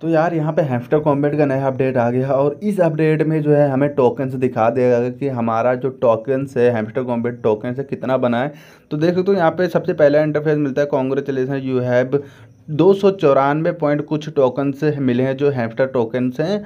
तो यार यहाँ पे हैफ्टर कॉम्बेट का नया अपडेट आ गया और इस अपडेट में जो है हमें टोकन से दिखा देगा कि हमारा जो टोकन्स है हैम्स्टर कॉम्बेट टोकन से कितना बना है तो देख सकते हो तो यहाँ पे सबसे पहला इंटरफेस मिलता है कॉन्ग्रेचुलेसन यू हैव दो सौ चौरानवे पॉइंट कुछ टोकन से मिले हैं जो हैम्स्टर टोकन्स हैं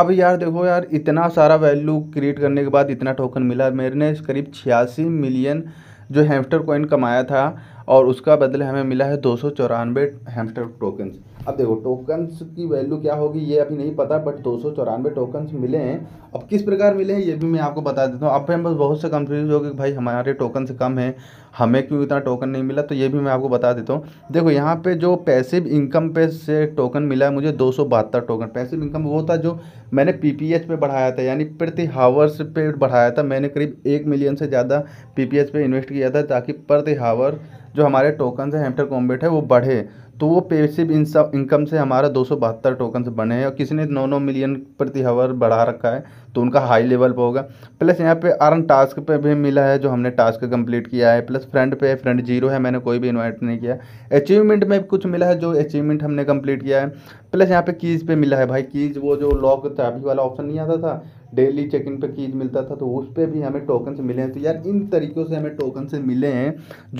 अब यार देखो यार इतना सारा वैल्यू क्रिएट करने के बाद इतना टोकन मिला मेरे ने करीब छियासी मिलियन जो हैम्स्टर कॉइन कमाया था और उसका बदले हमें मिला है दो सौ चौरानवे हैम्स्टर टोकन्स अब देखो टोकन्स की वैल्यू क्या होगी ये अभी नहीं पता बट दो सौ चौरानवे टोकन्स मिले हैं अब किस प्रकार मिले हैं ये भी मैं आपको बता देता हूँ अब हम बस बहुत से कंफ्यूज हो गए भाई हमारे टोकन से कम है हमें क्यों इतना टोकन नहीं मिला तो ये भी मैं आपको बता देता हूँ देखो यहाँ पे जो पैसिव इनकम पे से टोकन मिला है मुझे दो टोकन पैसिव इनकम वो था जो मैंने पी पे बढ़ाया था यानी प्रति हावर्स पे बढ़ाया था मैंने करीब एक मिलियन से ज़्यादा पी पे इन्वेस्ट किया था ताकि प्रति हावर जो हमारे टोकन से हेम्टर कॉम्बेट है वो बढ़े तो वो पैसिव इनकम से हमारा दो सौ बहत्तर टोकन बने हैं और किसी ने नौ नौ मिलियन प्रति हवर बढ़ा रखा है तो उनका हाई लेवल पर होगा प्लस यहाँ पे अर्न टास्क पे भी मिला है जो हमने टास्क कंप्लीट किया है प्लस फ्रेंड पे फ्रेंड जीरो है मैंने कोई भी इन्वाइट नहीं किया अचीवमेंट में कुछ मिला है जो अचीवमेंट हमने कंप्लीट किया है प्लस यहाँ पे कीज़ पे मिला है भाई कीज़ वो जो लॉक चाबी वाला ऑप्शन नहीं आता था डेली चेक इन पर कीज मिलता था तो उस पर भी हमें टोकन से मिले हैं तो यार इन तरीक़ों से हमें टोकन से मिले हैं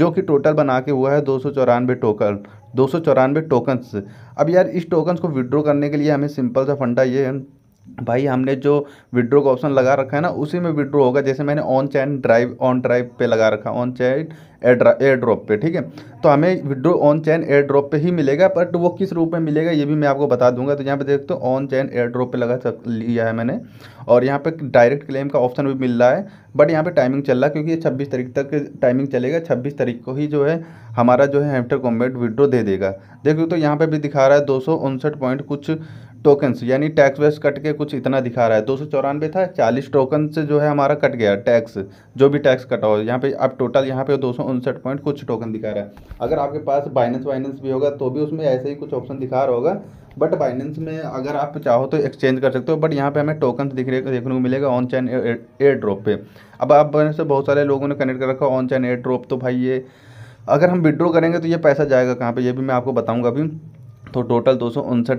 जो कि टोटल बना के हुआ है दो सौ चौरानवे टोकन दो सौ चौरानवे टोकन्स अब यार इस टोकन्स को विड्रॉ करने के लिए हमें सिंपल सा फंडा ये है भाई हमने जो विड्रो का ऑप्शन लगा रखा है ना उसी में विड्रो होगा जैसे मैंने on chain drive on drive पे लगा रखा ऑन चैन एयर ड्रॉप पे ठीक है तो हमें withdraw on chain airdrop पे ही मिलेगा बट वो किस रूप में मिलेगा ये भी मैं आपको बता दूंगा तो यहाँ पे देखते हो ऑन चैन एयर ड्रॉप पर लगा सक लिया है मैंने और यहाँ पर डायरेक्ट क्लेम का ऑप्शन भी मिल रहा है बट यहाँ पर टाइमिंग चल रहा है क्योंकि ये छब्बीस तारीख तक टाइमिंग चलेगा छब्बीस तारीख को ही जो है हमारा जो है हेमटर कॉम्बेट विड्रो दे देगा देख तो यहाँ पर भी दिखा रहा है दो कुछ टोकन्स यानी टैक्स वैक्स कट के कुछ इतना दिखा रहा है दो सौ चौरानवे था चालीस टोकन से जो है हमारा कट गया टैक्स जो भी टैक्स कटा हो यहाँ पे अब टोटल यहाँ पे दो सौ उनसठ पॉइंट कुछ टोकन दिखा रहा है अगर आपके पास बाइनेंस वाइनेंस भी होगा तो भी उसमें ऐसे ही कुछ ऑप्शन दिखा रहा होगा बट बाइनेंस में अगर आप चाहो तो एक्सचेंज कर सकते हो बट यहाँ पर हमें टोकन दिखने देखने को मिलेगा ऑन चैन एयर ड्रॉप पर अब आप से बहुत सारे लोगों ने कनेक्ट कर रखा ऑन चैन एयर ड्रॉप तो भाई ये अगर हम विड्रॉ करेंगे तो ये पैसा जाएगा कहाँ पे ये भी मैं आपको बताऊँगा अभी तो टोटल दो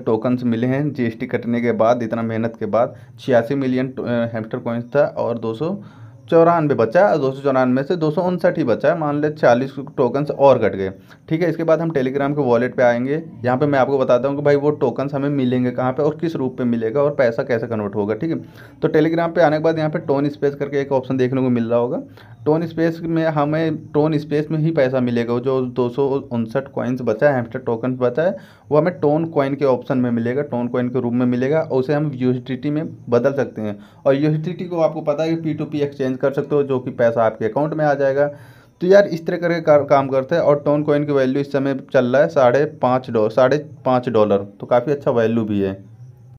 टोकन्स मिले हैं जीएसटी कटने के बाद इतना मेहनत के बाद छियासी मिलियन हेम्स्टर कॉइन्स था और दो चौरानवे बचा दो सौ चौरानवे से दो सौ उनसठ ही बचा है मान ले चालीस टोकन्स और कट गए ठीक है इसके बाद हम टेलीग्राम के वॉलेट पे आएंगे यहाँ पे मैं आपको बताता हूँ कि भाई वो टोकन्स हमें मिलेंगे कहाँ पे और किस रूप में मिलेगा और पैसा कैसे कन्वर्ट होगा ठीक है तो टेलीग्राम पे आने के बाद यहाँ पे टोन स्पेस करके एक ऑप्शन देखने को मिल रहा होगा टोन स्पेस में हमें टोन स्पेस में ही पैसा मिलेगा जो दो सौ उनसठ कॉइन्स बचा है हेमस्टर टोकन बचा है वो हमें टोन कॉइन के ऑप्शन में मिलेगा टोन कॉइन के रूप में मिलेगा और उसे हम यूएसडीटी में बदल सकते हैं और यूएसडीटी को आपको पता है कि P to P exchange change कर सकते हो जो कि पैसा आपके अकाउंट में आ जाएगा तो यार इस तरह करके का, काम करते हैं और टोन कॉइन की वैल्यू इस समय चल रहा है साढ़े पाँच डॉ साढ़े पाँच डॉलर तो काफ़ी अच्छा वैल्यू भी है